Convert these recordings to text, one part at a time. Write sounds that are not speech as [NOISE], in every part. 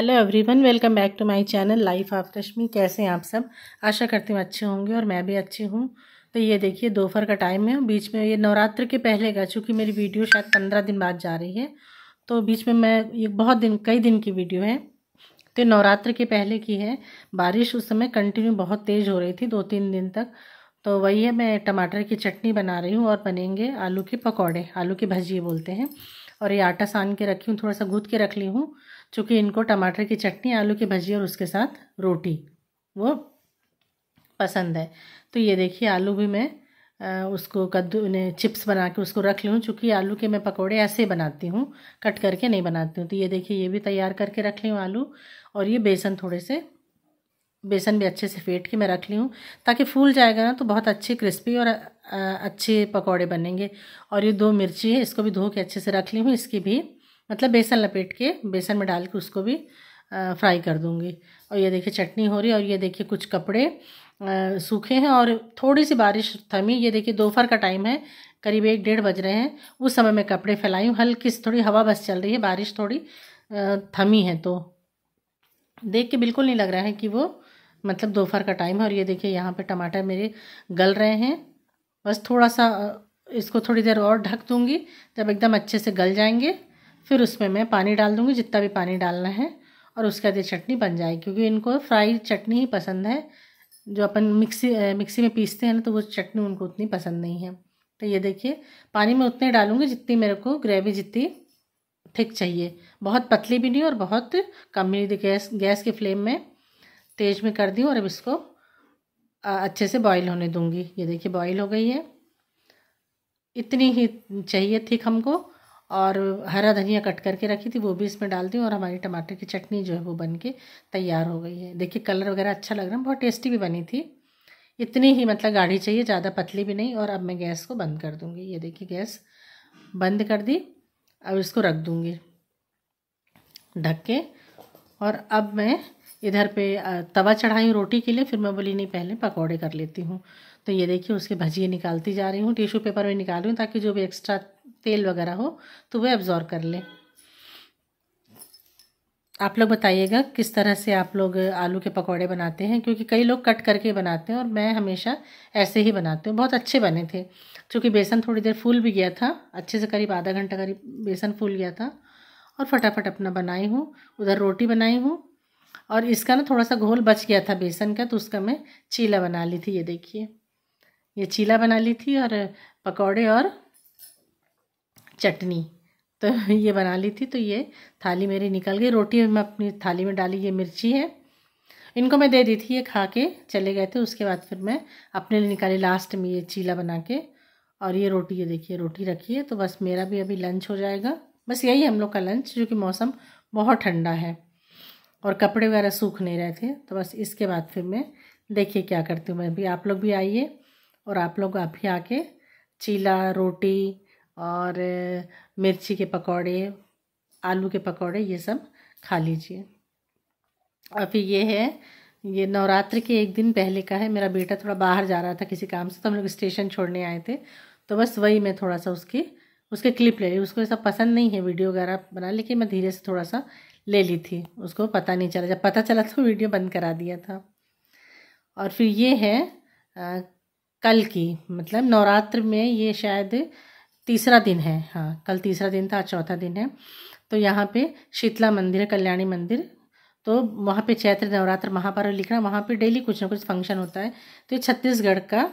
hello everyone welcome back to my channel life of Rashmi कैसे हैं आप सब आशा करती हूँ अच्छे होंगे और मैं भी अच्छी हूँ तो ये देखिए दोपहर का टाइम है बीच में ये नवरात्र के पहले का चूँकि मेरी वीडियो शायद पंद्रह दिन बाद जा रही है तो बीच में मैं ये बहुत दिन कई दिन की वीडियो है तो नवरात्र के पहले की है बारिश उस समय कंटिन्यू बहुत तेज़ हो रही थी दो तीन दिन तक तो वही है मैं टमाटर की चटनी बना रही हूँ और बनेंगे आलू के पकौड़े आलू की भजिए बोलते हैं और ये आटा सान के रखी हूँ थोड़ा सा गूद के रख ली हूँ चूँकि इनको टमाटर की चटनी आलू की भजी और उसके साथ रोटी वो पसंद है तो ये देखिए आलू भी मैं उसको कद्दू ने चिप्स बना के उसको रख लूँ चूँकि आलू के मैं पकोड़े ऐसे ही बनाती हूँ कट करके नहीं बनाती हूँ तो ये देखिए ये भी तैयार करके रख ली हूँ आलू और ये बेसन थोड़े से बेसन भी अच्छे से फेंट के मैं रख ली हूँ ताकि फूल जाएगा ना तो बहुत अच्छे क्रिस्पी और अच्छे पकौड़े बनेंगे और ये दो मिर्ची है इसको भी धो के अच्छे से रख ली हूँ इसकी भी मतलब बेसन लपेट के बेसन में डाल के उसको भी फ्राई कर दूँगी और ये देखिए चटनी हो रही है और ये देखिए कुछ कपड़े सूखे हैं और थोड़ी सी बारिश थमी ये देखिए दोपहर का टाइम है करीब एक डेढ़ बज रहे हैं उस समय मैं कपड़े फैलाई हूँ हल्की सी थोड़ी हवा बस चल रही है बारिश थोड़ी थमी है तो देख के बिल्कुल नहीं लग रहा है कि वो मतलब दोपहर का टाइम है और ये देखिए यहाँ पे टमाटर मेरे गल रहे हैं बस थोड़ा सा इसको थोड़ी देर और ढक दूँगी जब एकदम अच्छे से गल जाएंगे फिर उसमें मैं पानी डाल दूँगी जितना भी पानी डालना है और उसके बाद ये चटनी बन जाएगी क्योंकि इनको फ्राई चटनी ही पसंद है जो अपन मिक्सी मिक्सी में पीसते हैं ना तो वो चटनी उनको उतनी पसंद नहीं है तो ये देखिए पानी में उतने डालूँगी जितनी मेरे को ग्रेवी जितनी थिक चाहिए बहुत पतली भी नहीं और बहुत कम भी नहीं तो गैस गैस के फ्लेम में तेज़ में कर दी और अब इसको अच्छे से बॉईल होने दूंगी ये देखिए बॉईल हो गई है इतनी ही चाहिए थिक हमको और हरा धनिया कट करके रखी थी वो भी इसमें डाल दी और हमारी टमाटर की चटनी जो है वो बन के तैयार हो गई है देखिए कलर वगैरह अच्छा लग रहा है बहुत टेस्टी भी बनी थी इतनी ही मतलब गाढ़ी चाहिए ज़्यादा पतली भी नहीं और अब मैं गैस को बंद कर दूँगी ये देखिए गैस बंद कर दी अब इसको रख दूँगी ढक के और अब मैं इधर पे तवा चढ़ाई हूँ रोटी के लिए फिर मैं बोली नहीं पहले पकौड़े कर लेती हूँ तो ये देखिए उसके भजिए निकालती जा रही हूँ टिशू पेपर में निकाल रही हूँ ताकि जो भी एक्स्ट्रा तेल वगैरह हो तो वह एब्ज़ॉर्व कर लें आप लोग बताइएगा किस तरह से आप लोग आलू के पकौड़े बनाते हैं क्योंकि कई लोग कट करके बनाते हैं और मैं हमेशा ऐसे ही बनाती हूँ बहुत अच्छे बने थे क्योंकि बेसन थोड़ी देर फूल भी गया था अच्छे से करीब आधा घंटा करीब बेसन फूल गया था और फटाफट अपना बनाई हूँ उधर रोटी बनाई हूँ और इसका ना थोड़ा सा घोल बच गया था बेसन का तो उसका मैं चीला बना ली थी ये देखिए ये चीला बना ली थी और पकौड़े और चटनी तो [LAUGHS] ये बना ली थी तो ये थाली मेरी निकल गई रोटी मैं अपनी थाली में डाली ये मिर्ची है इनको मैं दे दी थी ये खा के चले गए थे उसके बाद फिर मैं अपने लिए निकाली लास्ट में ये चीला बना के और ये रोटी ये देखिए रोटी रखी है तो बस मेरा भी अभी लंच हो जाएगा बस यही हम लोग का लंच जो कि मौसम बहुत ठंडा है और कपड़े वगैरह सूख नहीं रहे थे तो बस इसके बाद फिर मैं देखिए क्या करती हूँ मैं भी आप लोग भी आइए और आप लोग आप ही आके चीला रोटी और मिर्ची के पकौड़े आलू के पकौड़े ये सब खा लीजिए और फिर ये है ये नवरात्र के एक दिन पहले का है मेरा बेटा थोड़ा बाहर जा रहा था किसी काम से तो हम लोग स्टेशन छोड़ने आए थे तो बस वही मैं थोड़ा सा उसकी उसके क्लिप ले ली उसको ऐसा पसंद नहीं है वीडियो वगैरह बना लेकिन मैं धीरे से थोड़ा सा ले ली थी उसको पता नहीं चला जब पता चला तो वीडियो बंद करा दिया था और फिर ये है आ, कल की मतलब नवरात्र में ये शायद तीसरा दिन है हाँ कल तीसरा दिन था आज चौथा दिन है तो यहाँ पे शीतला मंदिर है कल्याणी मंदिर तो वहाँ पे चैत्र नवरात्र महापर्व लिखना वहाँ पे डेली कुछ ना कुछ फंक्शन होता है तो ये छत्तीसगढ़ का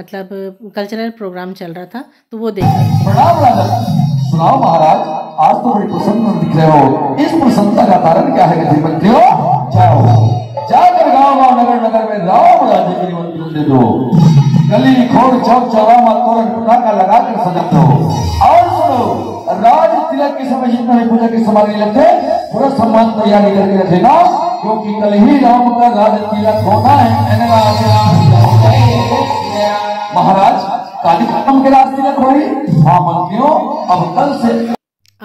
मतलब कल्चरल प्रोग्राम चल रहा था तो वो देख सुनाओ महाराज आज तो प्रसन्न दिख रहे हो इस प्रसन्नता का कारण क्या है रामा नगर नगर में राम राज्य की दे दो गली खोड़ चौक चौरामा तोरण टुटाका लगाकर सजा दो और सुनो राज तिलक के समय जितना ही पूजा की समाधि लगते पूरा सम्मान तैयारी करके रखेगा क्योंकि कल ही राम का राज तिलक होना है महाराज काली खत्म के राज तिलक हो रही हाँ मंत्रियों अब कल से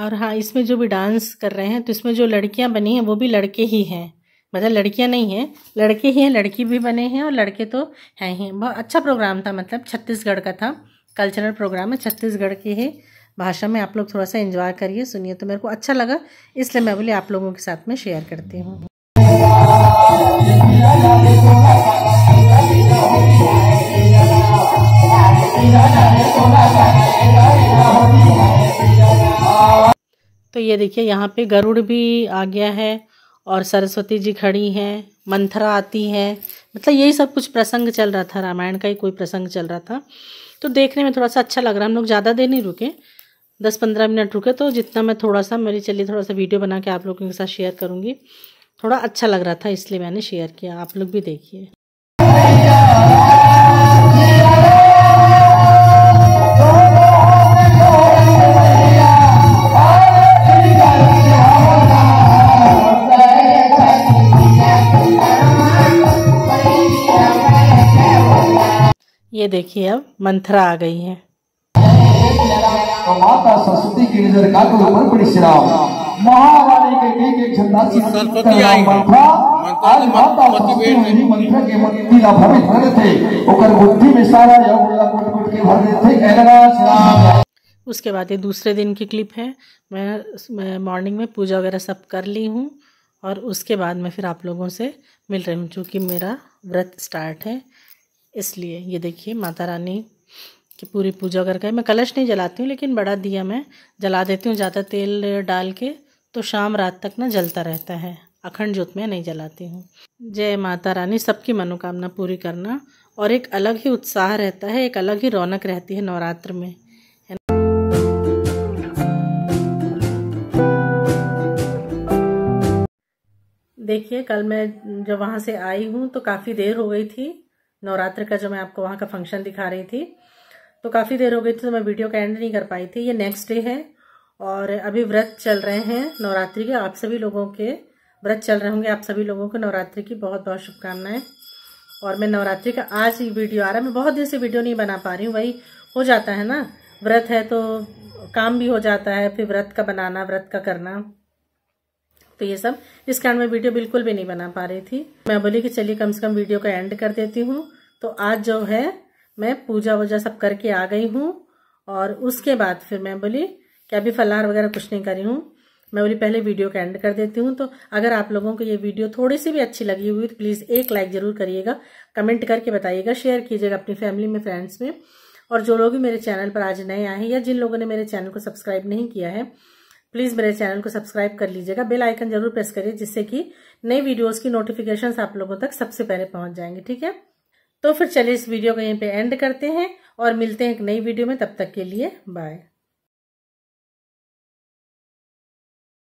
और हाँ इसमें जो भी डांस कर रहे हैं तो इसमें जो लड़कियां बनी हैं वो भी लड़के ही हैं मतलब लड़कियां नहीं हैं लड़के ही हैं लड़की भी बने हैं और लड़के तो हैं ही बहुत अच्छा प्रोग्राम था मतलब छत्तीसगढ़ का था कल्चरल प्रोग्राम है छत्तीसगढ़ के है भाषा में आप लोग थोड़ा सा इन्जॉय करिए सुनिए तो मेरे को अच्छा लगा इसलिए मैं बोली आप लोगों के साथ में शेयर करती हूँ तो ये देखिए यहाँ पे गरुड़ भी आ गया है और सरस्वती जी खड़ी हैं मंथरा आती है मतलब यही सब कुछ प्रसंग चल रहा था रामायण का ही कोई प्रसंग चल रहा था तो देखने में थोड़ा सा अच्छा लग रहा हम लोग ज़्यादा देर नहीं रुके दस पंद्रह मिनट रुके तो जितना मैं थोड़ा सा मेरी चलिए थोड़ा सा वीडियो बना के आप लोगों के साथ शेयर करूँगी थोड़ा अच्छा लग रहा था इसलिए मैंने शेयर किया आप लोग भी देखिए ये देखिए अब मंथरा आ गई है उसके बाद ये दूसरे दिन की क्लिप है मैं मॉर्निंग में पूजा वगैरह सब कर ली हूँ और उसके बाद मैं फिर आप लोगों से मिल रही हूँ चूँकि मेरा व्रत स्टार्ट है इसलिए ये देखिए माता रानी की पूरी पूजा करके मैं कलश नहीं जलाती हूँ लेकिन बड़ा दिया मैं जला देती हूँ ज़्यादा तेल डाल के तो शाम रात तक ना जलता रहता है अखंड ज्योत में नहीं जलाती हूँ जय माता रानी सबकी मनोकामना पूरी करना और एक अलग ही उत्साह रहता है एक अलग ही रौनक रहती है नवरात्र में देखिए कल मैं जब वहाँ से आई हूँ तो काफ़ी देर हो गई थी नवरात्र का जो मैं आपको वहाँ का फंक्शन दिखा रही थी तो काफ़ी देर हो गई थी तो मैं वीडियो का एंड नहीं कर पाई थी ये नेक्स्ट डे है और अभी व्रत चल रहे हैं नवरात्रि के आप सभी लोगों के व्रत चल रहे होंगे आप सभी लोगों को नवरात्रि की बहुत बहुत शुभकामनाएं और मैं नवरात्रि का आज ही वीडियो आ रहा है मैं बहुत दिन से वीडियो नहीं बना पा रही हूँ वही हो जाता है ना व्रत है तो काम भी हो जाता है फिर व्रत का बनाना व्रत का करना तो ये सब इस कारण मैं वीडियो बिल्कुल भी नहीं बना पा रही थी मैं बोली कि चलिए कम से कम वीडियो का एंड कर देती हूँ तो आज जो है मैं पूजा वूजा सब करके आ गई हूँ और उसके बाद फिर मैं बोली कि अभी फलहार वगैरह कुछ नहीं करी हूँ मैं बोली पहले वीडियो का एंड कर देती हूँ तो अगर आप लोगों को ये वीडियो थोड़ी सी भी अच्छी लगी हुई तो प्लीज़ एक लाइक ज़रूर करिएगा कमेंट करके बताइएगा शेयर कीजिएगा अपनी फैमिली में फ्रेंड्स में और जो लोग भी मेरे चैनल पर आज नए आए हैं या जिन लोगों ने मेरे चैनल को सब्सक्राइब नहीं किया है प्लीज मेरे चैनल को सब्सक्राइब कर लीजिएगा बेल आइकन जरूर प्रेस करिए जिससे कि नई वीडियोस की नोटिफिकेशन आप लोगों तक सबसे पहले पहुंच जाएंगे ठीक है तो फिर चलिए इस वीडियो को यहीं पे एंड करते हैं और मिलते हैं एक नई वीडियो में तब तक के लिए बाय